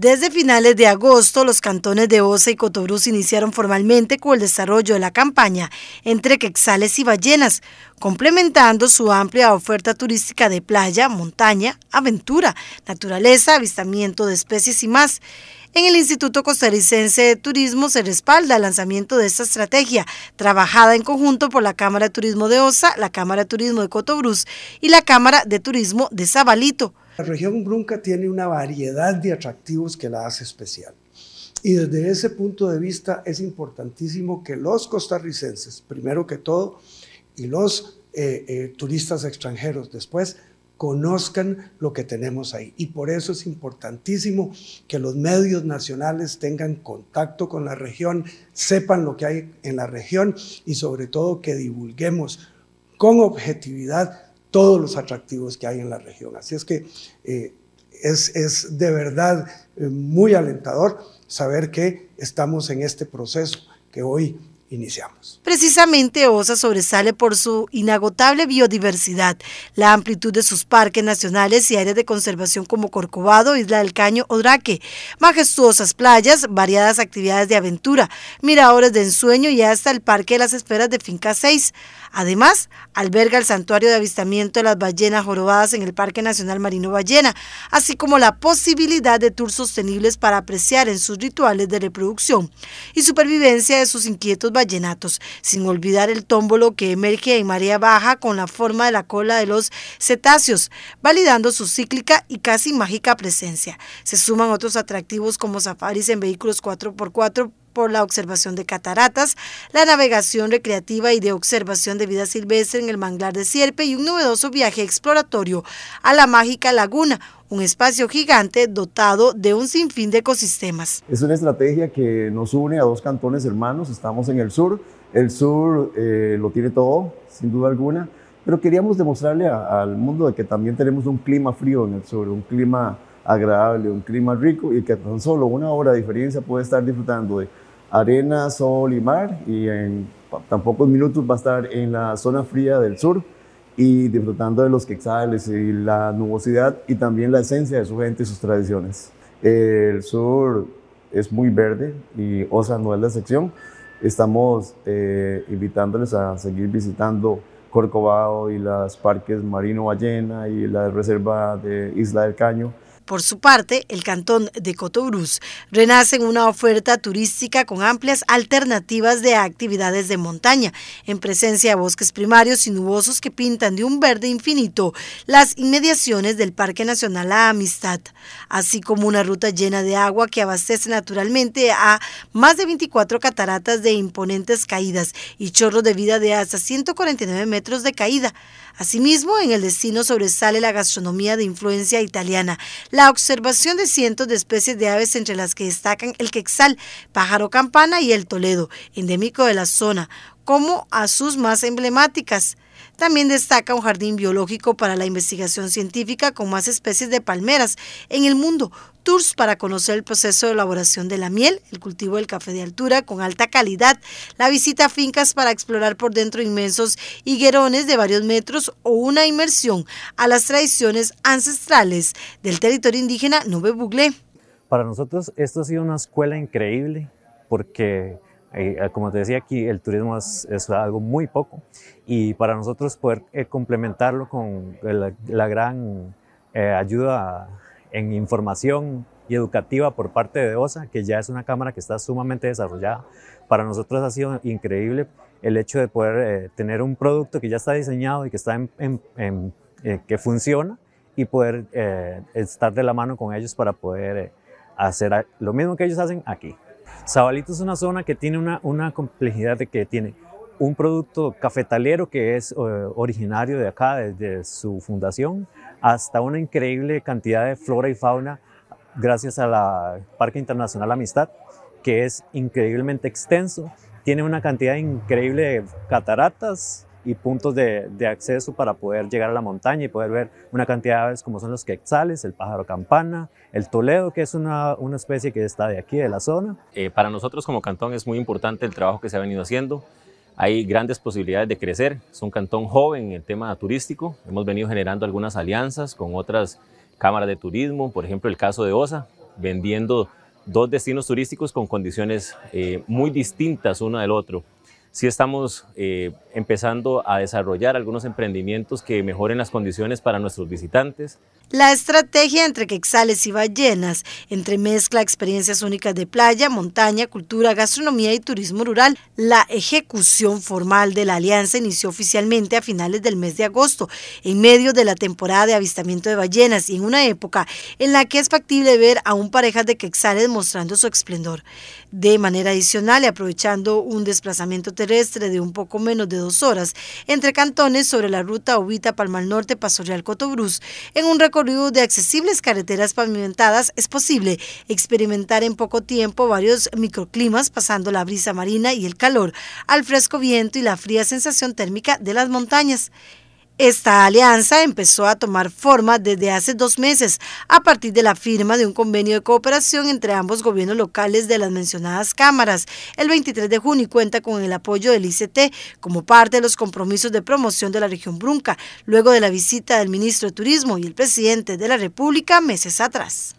Desde finales de agosto, los cantones de Osa y Cotobruz iniciaron formalmente con el desarrollo de la campaña entre quexales y ballenas, complementando su amplia oferta turística de playa, montaña, aventura, naturaleza, avistamiento de especies y más. En el Instituto Costarricense de Turismo se respalda el lanzamiento de esta estrategia, trabajada en conjunto por la Cámara de Turismo de Osa, la Cámara de Turismo de Cotobruz y la Cámara de Turismo de Zabalito. La región Brunca tiene una variedad de atractivos que la hace especial. Y desde ese punto de vista es importantísimo que los costarricenses, primero que todo, y los eh, eh, turistas extranjeros después, conozcan lo que tenemos ahí. Y por eso es importantísimo que los medios nacionales tengan contacto con la región, sepan lo que hay en la región y sobre todo que divulguemos con objetividad todos los atractivos que hay en la región. Así es que eh, es, de verdad eh, muy alentador saber que estamos en este proceso que hoy Iniciamos. Precisamente Osa sobresale por su inagotable biodiversidad, la amplitud de sus parques nacionales y áreas de conservación como Corcovado, Isla del Caño o Draque, majestuosas playas, variadas actividades de aventura, miradores de ensueño y hasta el Parque de las Esferas de Finca 6. Además, alberga el santuario de avistamiento de las ballenas jorobadas en el Parque Nacional Marino Ballena, así como la posibilidad de tours sostenibles para apreciar en sus rituales de reproducción y supervivencia de sus inquietos vallenatos, sin olvidar el tómbolo que emerge en marea baja con la forma de la cola de los cetáceos, validando su cíclica y casi mágica presencia. Se suman otros atractivos como safaris en vehículos 4x4 por la observación de cataratas, la navegación recreativa y de observación de vida silvestre en el manglar de Sierpe y un novedoso viaje exploratorio a la mágica laguna, un espacio gigante dotado de un sinfín de ecosistemas. Es una estrategia que nos une a dos cantones hermanos, estamos en el sur, el sur eh, lo tiene todo, sin duda alguna, pero queríamos demostrarle al mundo de que también tenemos un clima frío en el sur, un clima agradable, un clima rico y que tan solo una hora de diferencia puede estar disfrutando de arena, sol y mar y en tan pocos minutos va a estar en la zona fría del sur y disfrutando de los quetzales y la nubosidad y también la esencia de su gente y sus tradiciones. El sur es muy verde y Osa no es la excepción. Estamos eh, invitándoles a seguir visitando Corcovado y los parques Marino Ballena y la reserva de Isla del Caño. Por su parte, el cantón de Cotobruz renace en una oferta turística con amplias alternativas de actividades de montaña, en presencia de bosques primarios y nubosos que pintan de un verde infinito las inmediaciones del Parque Nacional La Amistad, así como una ruta llena de agua que abastece naturalmente a más de 24 cataratas de imponentes caídas y chorros de vida de hasta 149 metros de caída. Asimismo, en el destino sobresale la gastronomía de influencia italiana, la observación de cientos de especies de aves entre las que destacan el quexal, pájaro campana y el toledo, endémico de la zona, como a sus más emblemáticas. También destaca un jardín biológico para la investigación científica con más especies de palmeras en el mundo, tours para conocer el proceso de elaboración de la miel, el cultivo del café de altura con alta calidad, la visita a fincas para explorar por dentro inmensos higuerones de varios metros o una inmersión a las tradiciones ancestrales del territorio indígena Nube Buglé. Para nosotros esto ha sido una escuela increíble porque eh, como te decía aquí, el turismo es, algo muy poco y para nosotros poder eh, complementarlo con la, gran eh, ayuda ayuda en información y educativa por parte de OSA, que ya es una cámara que está sumamente desarrollada. Para nosotros ha sido increíble el hecho de poder eh, tener un producto que ya está diseñado y que, está en, eh, que funciona y poder eh, estar de la mano con ellos para poder hacer lo mismo que ellos hacen aquí. Zabalito es una zona que tiene una, una complejidad de que tiene un producto cafetalero que es originario de acá desde su fundación, hasta una increíble cantidad de flora y fauna gracias al Parque Internacional Amistad, que es increíblemente extenso. Tiene una cantidad increíble de cataratas y puntos de, acceso para poder llegar a la montaña y poder ver una cantidad de aves como son los quetzales, el pájaro campana, el toledo, que es una, una especie que está de aquí, de la zona. Eh, para nosotros como cantón es muy importante el trabajo que se ha venido haciendo. Hay grandes posibilidades de crecer. Es un cantón joven en el tema turístico. Hemos venido generando algunas alianzas con otras cámaras de turismo, por ejemplo el caso de OSA, vendiendo dos destinos turísticos con condiciones eh, muy distintas uno del otro. Sí estamos eh, empezando a desarrollar algunos emprendimientos que mejoren las condiciones para nuestros visitantes. La estrategia entre quexales y ballenas entremezcla experiencias únicas de playa, montaña, cultura, gastronomía y turismo rural. La ejecución formal de la alianza inició oficialmente a finales del mes de agosto, en medio de la temporada de avistamiento de ballenas y en una época en la que es factible ver a un parejas de quexales mostrando su esplendor. De manera adicional y aprovechando un desplazamiento terrestre de un poco menos de dos horas entre cantones sobre la ruta Palma Palmal Norte Paso Real Cotobruz. En un recorrido de accesibles carreteras pavimentadas es posible experimentar en poco tiempo varios microclimas pasando la brisa marina y el calor, al fresco viento y la fría sensación térmica de las montañas. Esta alianza empezó a tomar forma desde hace dos meses a partir de la firma de un convenio de cooperación entre ambos gobiernos locales de las mencionadas cámaras el 23 de junio cuenta con el apoyo del ICT como parte de los compromisos de promoción de la región Brunca, luego de la visita del ministro de Turismo y el presidente de la República meses atrás.